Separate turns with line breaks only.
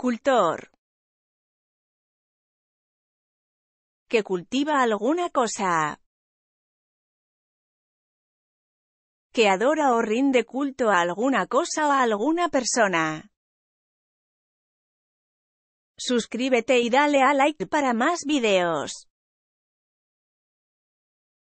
Cultor.
Que cultiva alguna cosa. Que adora o rinde culto a alguna cosa o a alguna persona. Suscríbete y dale a like para más videos.